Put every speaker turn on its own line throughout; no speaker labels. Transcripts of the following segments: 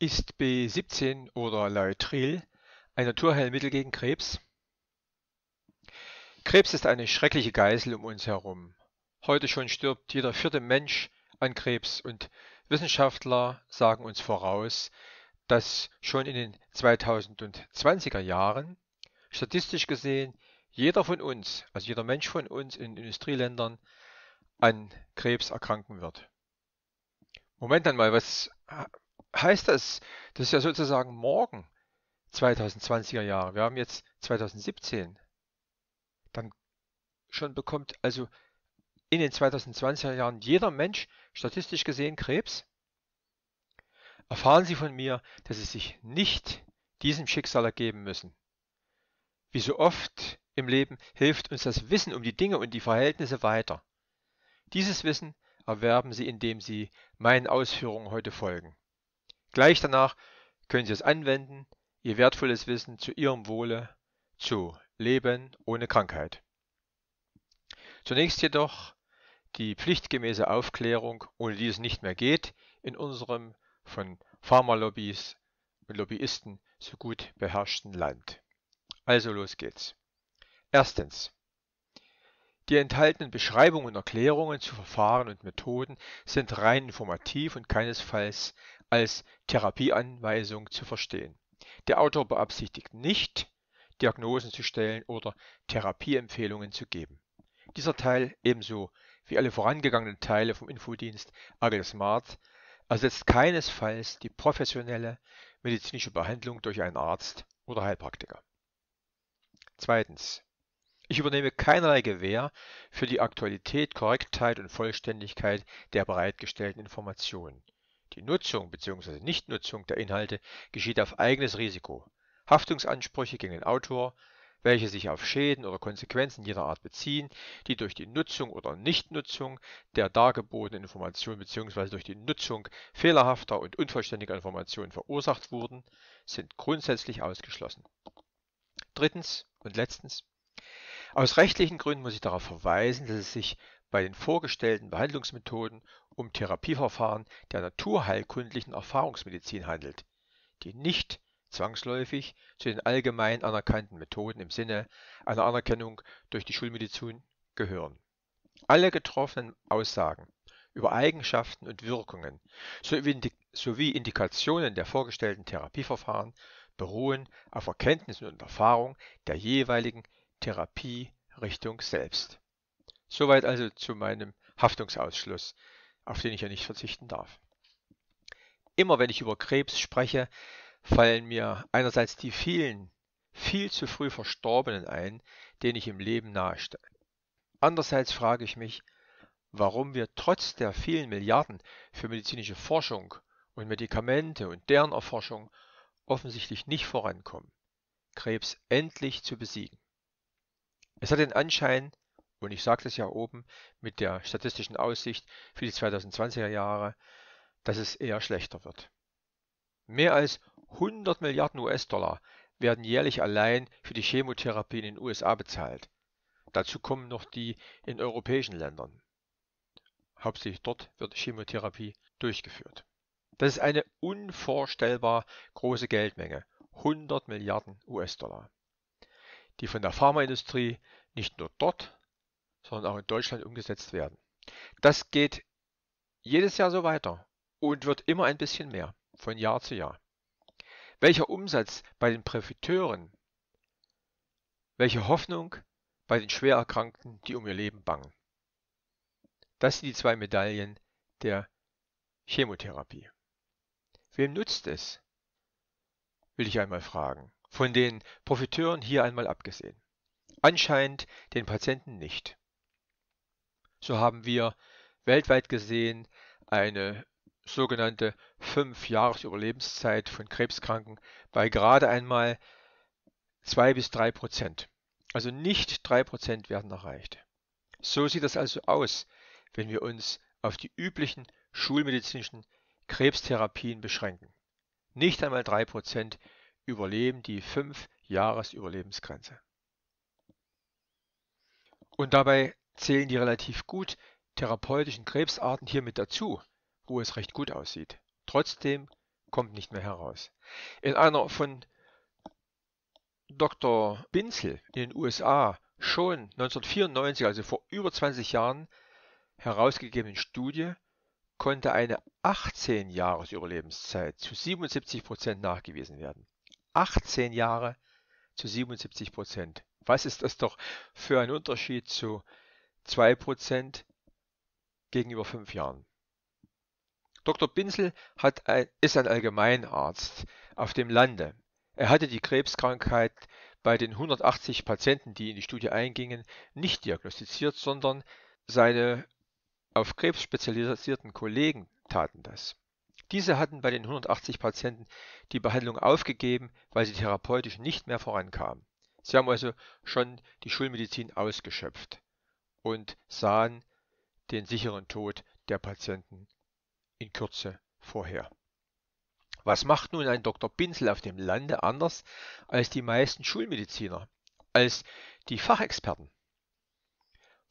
Ist B17 oder Leutril ein Naturheilmittel gegen Krebs? Krebs ist eine schreckliche Geißel um uns herum. Heute schon stirbt jeder vierte Mensch an Krebs und Wissenschaftler sagen uns voraus, dass schon in den 2020er Jahren statistisch gesehen jeder von uns, also jeder Mensch von uns in Industrieländern an Krebs erkranken wird. Moment einmal, was heißt das, das ist ja sozusagen morgen 2020er Jahre. Wir haben jetzt 2017. Dann schon bekommt also in den 2020er Jahren jeder Mensch statistisch gesehen Krebs. Erfahren Sie von mir, dass Sie sich nicht diesem Schicksal ergeben müssen. Wie so oft im Leben hilft uns das Wissen um die Dinge und die Verhältnisse weiter. Dieses Wissen erwerben Sie, indem Sie meinen Ausführungen heute folgen. Gleich danach können Sie es anwenden, Ihr wertvolles Wissen zu Ihrem Wohle zu leben ohne Krankheit. Zunächst jedoch die pflichtgemäße Aufklärung, ohne die es nicht mehr geht, in unserem von Pharmalobbys und Lobbyisten so gut beherrschten Land. Also los geht's. Erstens. Die enthaltenen Beschreibungen und Erklärungen zu Verfahren und Methoden sind rein informativ und keinesfalls als Therapieanweisung zu verstehen. Der Autor beabsichtigt nicht, Diagnosen zu stellen oder Therapieempfehlungen zu geben. Dieser Teil ebenso wie alle vorangegangenen Teile vom Infodienst Agile Smart ersetzt keinesfalls die professionelle medizinische Behandlung durch einen Arzt oder Heilpraktiker. Zweitens. Ich übernehme keinerlei Gewähr für die Aktualität, Korrektheit und Vollständigkeit der bereitgestellten Informationen. Die Nutzung bzw. Nichtnutzung der Inhalte geschieht auf eigenes Risiko. Haftungsansprüche gegen den Autor, welche sich auf Schäden oder Konsequenzen jeder Art beziehen, die durch die Nutzung oder Nichtnutzung der dargebotenen Information bzw. durch die Nutzung fehlerhafter und unvollständiger Informationen verursacht wurden, sind grundsätzlich ausgeschlossen. Drittens und letztens. Aus rechtlichen Gründen muss ich darauf verweisen, dass es sich bei den vorgestellten Behandlungsmethoden um Therapieverfahren der naturheilkundlichen Erfahrungsmedizin handelt, die nicht zwangsläufig zu den allgemein anerkannten Methoden im Sinne einer Anerkennung durch die Schulmedizin gehören. Alle getroffenen Aussagen über Eigenschaften und Wirkungen sowie Indikationen der vorgestellten Therapieverfahren beruhen auf Erkenntnissen und Erfahrung der jeweiligen Therapierichtung selbst. Soweit also zu meinem Haftungsausschluss, auf den ich ja nicht verzichten darf. Immer wenn ich über Krebs spreche, fallen mir einerseits die vielen, viel zu früh Verstorbenen ein, denen ich im Leben nahestehe. Andererseits frage ich mich, warum wir trotz der vielen Milliarden für medizinische Forschung und Medikamente und deren Erforschung offensichtlich nicht vorankommen, Krebs endlich zu besiegen. Es hat den Anschein, und ich sagte es ja oben mit der statistischen Aussicht für die 2020er Jahre, dass es eher schlechter wird. Mehr als 100 Milliarden US-Dollar werden jährlich allein für die Chemotherapie in den USA bezahlt. Dazu kommen noch die in europäischen Ländern. Hauptsächlich dort wird Chemotherapie durchgeführt. Das ist eine unvorstellbar große Geldmenge, 100 Milliarden US-Dollar, die von der Pharmaindustrie nicht nur dort, sondern auch in Deutschland umgesetzt werden. Das geht jedes Jahr so weiter und wird immer ein bisschen mehr von Jahr zu Jahr. Welcher Umsatz bei den Profiteuren, welche Hoffnung bei den Schwererkrankten, die um ihr Leben bangen. Das sind die zwei Medaillen der Chemotherapie. Wem nutzt es? Will ich einmal fragen. Von den Profiteuren hier einmal abgesehen. Anscheinend den Patienten nicht. So haben wir weltweit gesehen eine sogenannte 5-Jahres-Überlebenszeit von Krebskranken bei gerade einmal 2 bis 3 Prozent. Also nicht 3 Prozent werden erreicht. So sieht das also aus, wenn wir uns auf die üblichen schulmedizinischen Krebstherapien beschränken. Nicht einmal 3 Prozent überleben die 5-Jahres-Überlebensgrenze. Und dabei zählen die relativ gut therapeutischen Krebsarten hier mit dazu, wo es recht gut aussieht. Trotzdem kommt nicht mehr heraus. In einer von Dr. Binzel in den USA schon 1994, also vor über 20 Jahren, herausgegebenen Studie konnte eine 18 Jahres Überlebenszeit zu 77 Prozent nachgewiesen werden. 18 Jahre zu 77 Prozent. Was ist das doch für ein Unterschied zu 2 gegenüber 5 Jahren. Dr. Binsel ein, ist ein Allgemeinarzt auf dem Lande. Er hatte die Krebskrankheit bei den 180 Patienten, die in die Studie eingingen, nicht diagnostiziert, sondern seine auf Krebs spezialisierten Kollegen taten das. Diese hatten bei den 180 Patienten die Behandlung aufgegeben, weil sie therapeutisch nicht mehr vorankamen. Sie haben also schon die Schulmedizin ausgeschöpft und sahen den sicheren Tod der Patienten in Kürze vorher. Was macht nun ein Dr. Pinsel auf dem Lande anders als die meisten Schulmediziner, als die Fachexperten?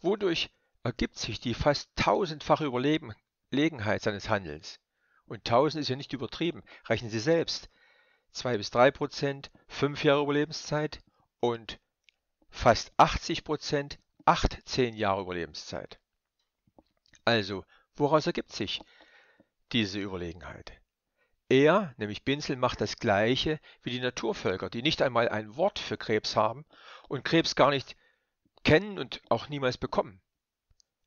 Wodurch ergibt sich die fast tausendfache Überlegenheit seines Handelns? Und tausend ist ja nicht übertrieben, rechnen Sie selbst. Zwei bis drei Prozent, fünf Jahre Überlebenszeit und fast 80 Prozent 18 Jahre Überlebenszeit. Also, woraus ergibt sich diese Überlegenheit? Er, nämlich Binzel, macht das Gleiche wie die Naturvölker, die nicht einmal ein Wort für Krebs haben und Krebs gar nicht kennen und auch niemals bekommen.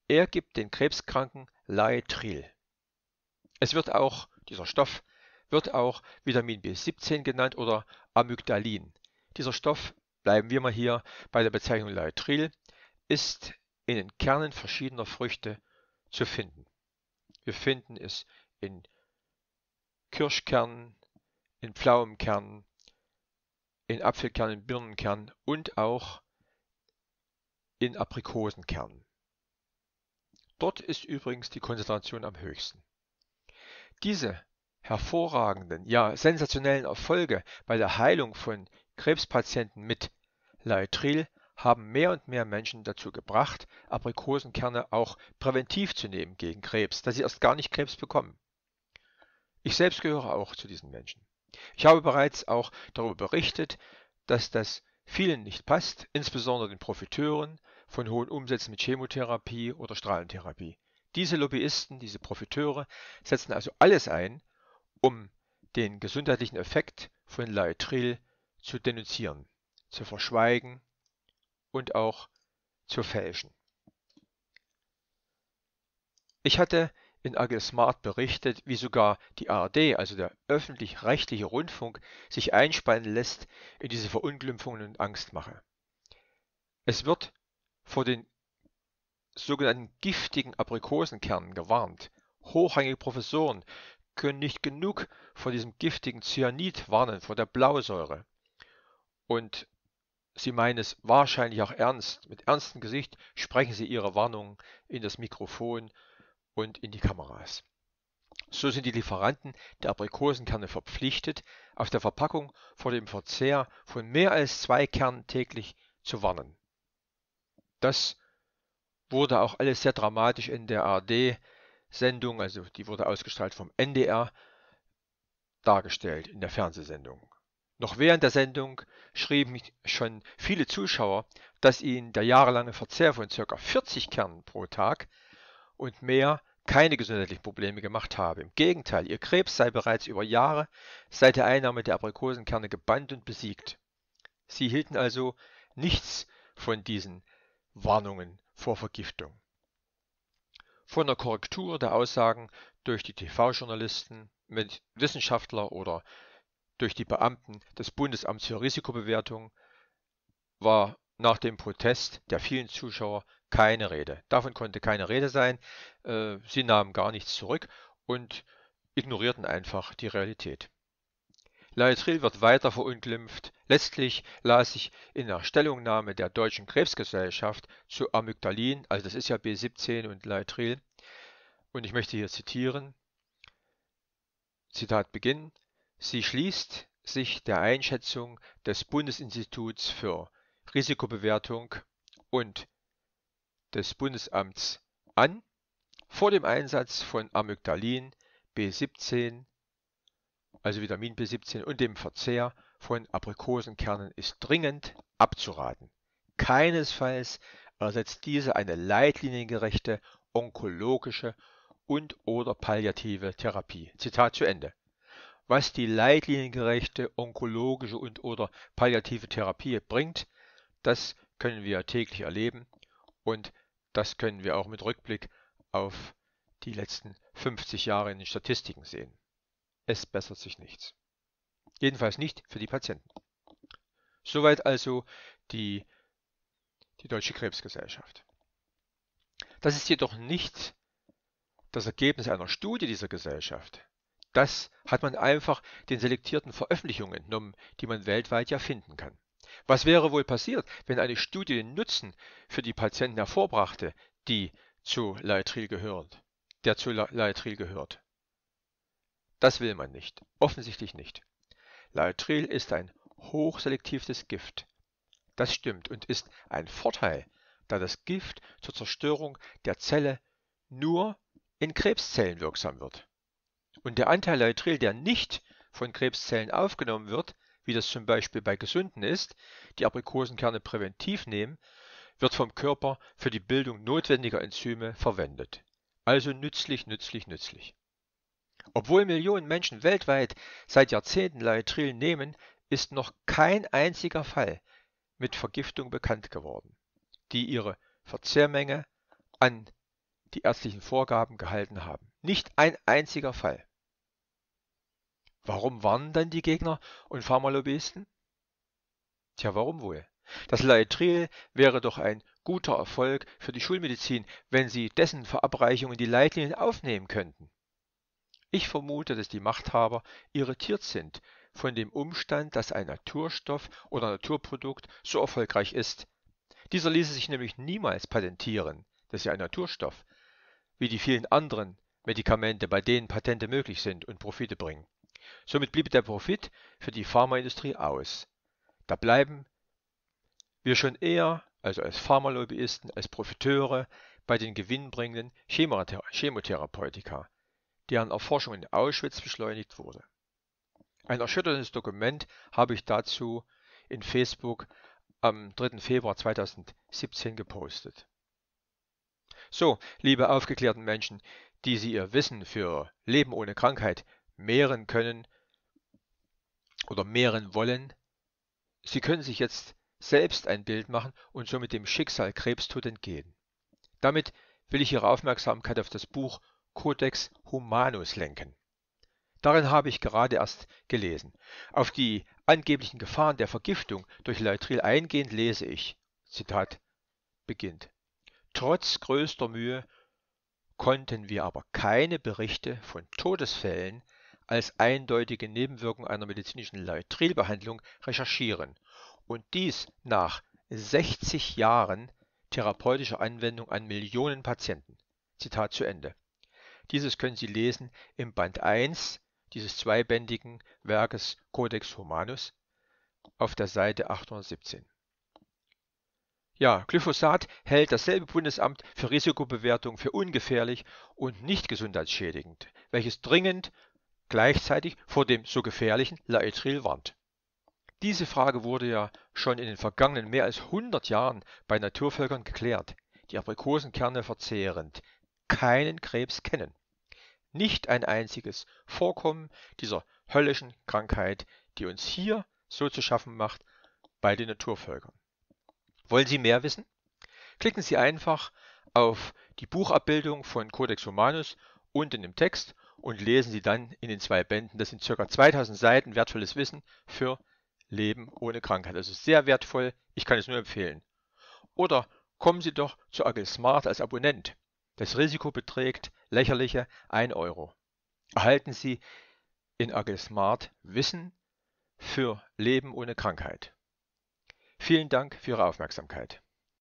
Er gibt den Krebskranken Laetril. Es wird auch, dieser Stoff, wird auch Vitamin B17 genannt oder Amygdalin. Dieser Stoff, bleiben wir mal hier bei der Bezeichnung Laetril, ist in den Kernen verschiedener Früchte zu finden. Wir finden es in Kirschkernen, in Pflaumenkernen, in Apfelkernen, Birnenkernen und auch in Aprikosenkernen. Dort ist übrigens die Konzentration am höchsten. Diese hervorragenden, ja sensationellen Erfolge bei der Heilung von Krebspatienten mit Leitril haben mehr und mehr Menschen dazu gebracht, Aprikosenkerne auch präventiv zu nehmen gegen Krebs, dass sie erst gar nicht Krebs bekommen. Ich selbst gehöre auch zu diesen Menschen. Ich habe bereits auch darüber berichtet, dass das vielen nicht passt, insbesondere den Profiteuren von hohen Umsätzen mit Chemotherapie oder Strahlentherapie. Diese Lobbyisten, diese Profiteure setzen also alles ein, um den gesundheitlichen Effekt von Laetril zu denunzieren, zu verschweigen und auch zu fälschen. Ich hatte in Smart berichtet, wie sogar die ARD, also der öffentlich-rechtliche Rundfunk, sich einspannen lässt in diese Verunglimpfungen und Angstmache. Es wird vor den sogenannten giftigen Aprikosenkernen gewarnt. Hochrangige Professoren können nicht genug vor diesem giftigen Cyanid warnen, vor der Blausäure. Und Sie meinen es wahrscheinlich auch ernst. Mit ernstem Gesicht sprechen Sie Ihre Warnungen in das Mikrofon und in die Kameras. So sind die Lieferanten der Aprikosenkerne verpflichtet, auf der Verpackung vor dem Verzehr von mehr als zwei Kernen täglich zu warnen. Das wurde auch alles sehr dramatisch in der ARD-Sendung, also die wurde ausgestrahlt vom NDR, dargestellt in der Fernsehsendung. Noch während der Sendung schrieben schon viele Zuschauer, dass ihnen der jahrelange Verzehr von ca. 40 Kernen pro Tag und mehr keine gesundheitlichen Probleme gemacht habe. Im Gegenteil, ihr Krebs sei bereits über Jahre seit der Einnahme der Aprikosenkerne gebannt und besiegt. Sie hielten also nichts von diesen Warnungen vor Vergiftung. Von der Korrektur der Aussagen durch die TV-Journalisten, mit Wissenschaftler oder durch die Beamten des Bundesamts für Risikobewertung war nach dem Protest der vielen Zuschauer keine Rede. Davon konnte keine Rede sein. Äh, sie nahmen gar nichts zurück und ignorierten einfach die Realität. Laetril wird weiter verunglimpft. Letztlich las ich in der Stellungnahme der Deutschen Krebsgesellschaft zu Amygdalin, also das ist ja B17 und Laetril, und ich möchte hier zitieren. Zitat Beginn. Sie schließt sich der Einschätzung des Bundesinstituts für Risikobewertung und des Bundesamts an vor dem Einsatz von Amygdalin B17, also Vitamin B17 und dem Verzehr von Aprikosenkernen ist dringend abzuraten. Keinesfalls ersetzt diese eine leitliniengerechte onkologische und oder palliative Therapie. Zitat zu Ende was die leitliniengerechte onkologische und/oder palliative Therapie bringt, das können wir täglich erleben und das können wir auch mit Rückblick auf die letzten 50 Jahre in den Statistiken sehen. Es bessert sich nichts. Jedenfalls nicht für die Patienten. Soweit also die, die Deutsche Krebsgesellschaft. Das ist jedoch nicht das Ergebnis einer Studie dieser Gesellschaft, das hat man einfach den selektierten Veröffentlichungen entnommen, die man weltweit ja finden kann. Was wäre wohl passiert, wenn eine Studie den Nutzen für die Patienten hervorbrachte, die zu Leitril gehört, der zu Leitril gehört? Das will man nicht, offensichtlich nicht. Leitril ist ein hochselektives Gift. Das stimmt und ist ein Vorteil, da das Gift zur Zerstörung der Zelle nur in Krebszellen wirksam wird und der Anteil Erythrit, der nicht von Krebszellen aufgenommen wird, wie das zum Beispiel bei Gesunden ist, die Aprikosenkerne präventiv nehmen, wird vom Körper für die Bildung notwendiger Enzyme verwendet. Also nützlich, nützlich, nützlich. Obwohl Millionen Menschen weltweit seit Jahrzehnten Laetril nehmen, ist noch kein einziger Fall mit Vergiftung bekannt geworden, die ihre Verzehrmenge an die ärztlichen Vorgaben gehalten haben. Nicht ein einziger Fall. Warum warnen dann die Gegner und Pharmalobbyisten? Tja, warum wohl? Das Laetril wäre doch ein guter Erfolg für die Schulmedizin, wenn sie dessen Verabreichung in die Leitlinien aufnehmen könnten. Ich vermute, dass die Machthaber irritiert sind von dem Umstand, dass ein Naturstoff oder Naturprodukt so erfolgreich ist. Dieser ließe sich nämlich niemals patentieren, das ist ja ein Naturstoff, wie die vielen anderen Medikamente, bei denen Patente möglich sind und Profite bringen. Somit blieb der Profit für die Pharmaindustrie aus. Da bleiben wir schon eher, also als Pharmalobbyisten, als Profiteure bei den gewinnbringenden Chemotherapeutika, deren Erforschung in Auschwitz beschleunigt wurde. Ein erschütterndes Dokument habe ich dazu in Facebook am 3. Februar 2017 gepostet. So, liebe aufgeklärten Menschen, die Sie Ihr Wissen für Leben ohne Krankheit mehren können oder mehren wollen. Sie können sich jetzt selbst ein Bild machen und somit dem Schicksal Krebstod entgehen. Damit will ich Ihre Aufmerksamkeit auf das Buch Codex Humanus lenken. Darin habe ich gerade erst gelesen. Auf die angeblichen Gefahren der Vergiftung durch Leutril eingehend lese ich. Zitat beginnt. Trotz größter Mühe konnten wir aber keine Berichte von Todesfällen als eindeutige Nebenwirkung einer medizinischen Leutrilbehandlung recherchieren und dies nach 60 Jahren therapeutischer Anwendung an Millionen Patienten. Zitat zu Ende. Dieses können Sie lesen im Band 1 dieses zweibändigen Werkes Codex Humanus auf der Seite 817. Ja, Glyphosat hält dasselbe Bundesamt für Risikobewertung für ungefährlich und nicht gesundheitsschädigend, welches dringend gleichzeitig vor dem so gefährlichen Laetril warnt. Diese Frage wurde ja schon in den vergangenen mehr als 100 Jahren bei Naturvölkern geklärt, die Aprikosenkerne verzehrend, keinen Krebs kennen. Nicht ein einziges Vorkommen dieser höllischen Krankheit, die uns hier so zu schaffen macht, bei den Naturvölkern. Wollen Sie mehr wissen? Klicken Sie einfach auf die Buchabbildung von Codex Humanus unten im Text und lesen Sie dann in den zwei Bänden. Das sind ca. 2000 Seiten wertvolles Wissen für Leben ohne Krankheit. Also sehr wertvoll, ich kann es nur empfehlen. Oder kommen Sie doch zu Agile Smart als Abonnent. Das Risiko beträgt lächerliche 1 Euro. Erhalten Sie in Agile Smart Wissen für Leben ohne Krankheit. Vielen Dank für Ihre Aufmerksamkeit.